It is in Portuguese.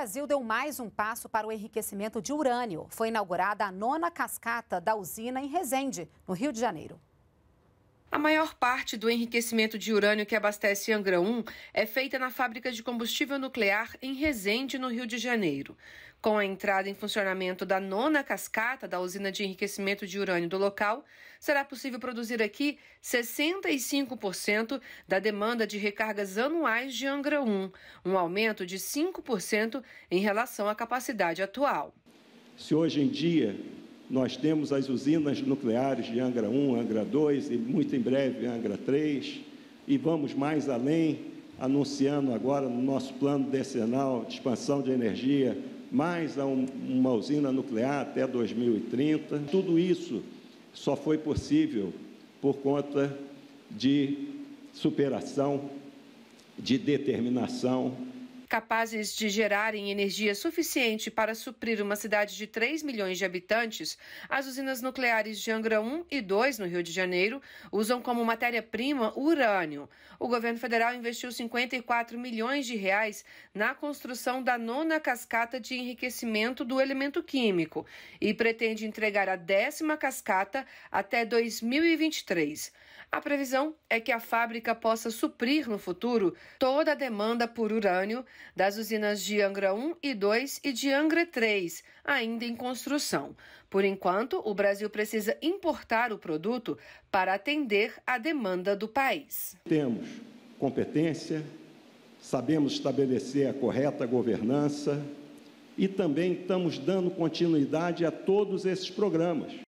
Brasil deu mais um passo para o enriquecimento de urânio. Foi inaugurada a nona cascata da usina em Resende, no Rio de Janeiro. A maior parte do enriquecimento de urânio que abastece Angra 1 é feita na fábrica de combustível nuclear em Resende, no Rio de Janeiro. Com a entrada em funcionamento da nona cascata da usina de enriquecimento de urânio do local, será possível produzir aqui 65% da demanda de recargas anuais de Angra 1, um aumento de 5% em relação à capacidade atual. Se hoje em dia nós temos as usinas nucleares de Angra 1, Angra 2 e muito em breve Angra 3. E vamos mais além, anunciando agora no nosso plano decenal de expansão de energia mais uma usina nuclear até 2030. Tudo isso só foi possível por conta de superação, de determinação capazes de gerarem energia suficiente para suprir uma cidade de 3 milhões de habitantes, as usinas nucleares de Angra 1 e 2, no Rio de Janeiro, usam como matéria-prima urânio. O governo federal investiu 54 milhões de reais na construção da nona cascata de enriquecimento do elemento químico e pretende entregar a décima cascata até 2023. A previsão é que a fábrica possa suprir no futuro toda a demanda por urânio das usinas de Angra 1 e 2 e de Angra 3, ainda em construção. Por enquanto, o Brasil precisa importar o produto para atender à demanda do país. Temos competência, sabemos estabelecer a correta governança e também estamos dando continuidade a todos esses programas.